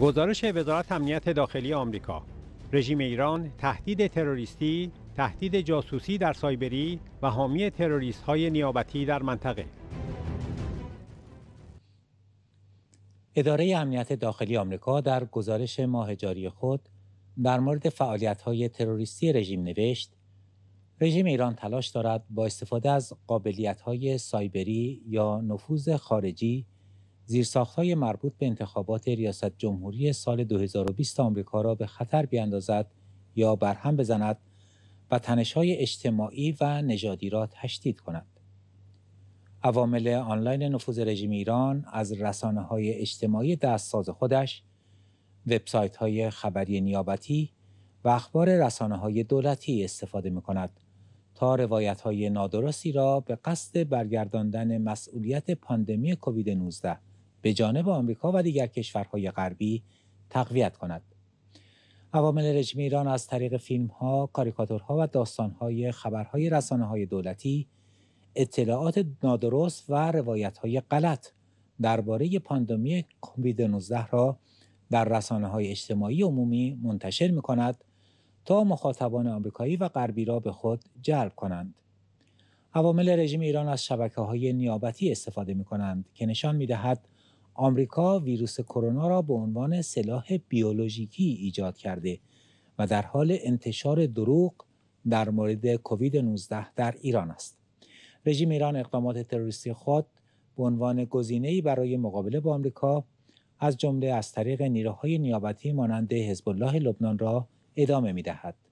گزارش وزارت امنیت داخلی آمریکا رژیم ایران تهدید تروریستی، تهدید جاسوسی در سایبری و حامی تروریست های نیابتی در منطقه اداره امنیت داخلی آمریکا در گزارش ماه جاری خود در مورد فعالیت های تروریستی رژیم نوشت رژیم ایران تلاش دارد با استفاده از قابلیت های سایبری یا نفوذ خارجی زیرساختهای مربوط به انتخابات ریاست جمهوری سال 2020 آمریکا را به خطر بیاندازد یا برهم بزند و تنشهای اجتماعی و نژادی را تشدید کند. عوامل آنلاین نفوذ رژیم ایران از رسانه های اجتماعی دستساز خودش، وبسایت های خبری نیابتی و اخبار رسانه های دولتی استفاده می کند تا روایت های نادرستی را به قصد برگرداندن مسئولیت پاندمی کووید 19 به جانب آمریکا و دیگر کشورهای غربی تقویت کند عوامل رژیم ایران از طریق فیلم ها، کاریکاتورها و داستان های خبرهای رسانه های دولتی اطلاعات نادرست و روایت های غلط درباره پاندمی کووید 19 را در رسانه های اجتماعی عمومی منتشر می کند تا مخاطبان آمریکایی و غربی را به خود جلب کنند. عوامل رژیم ایران از شبکه های نیابتی استفاده می کنند که نشان می دهد آمریکا ویروس کرونا را به عنوان سلاح بیولوژیکی ایجاد کرده و در حال انتشار دروغ در مورد کووید 19 در ایران است. رژیم ایران اقدامات تروریستی خود به عنوان گزینه‌ای برای مقابله با آمریکا از جمله از طریق نیروهای نیابتی مانند حزب الله لبنان را ادامه می‌دهد.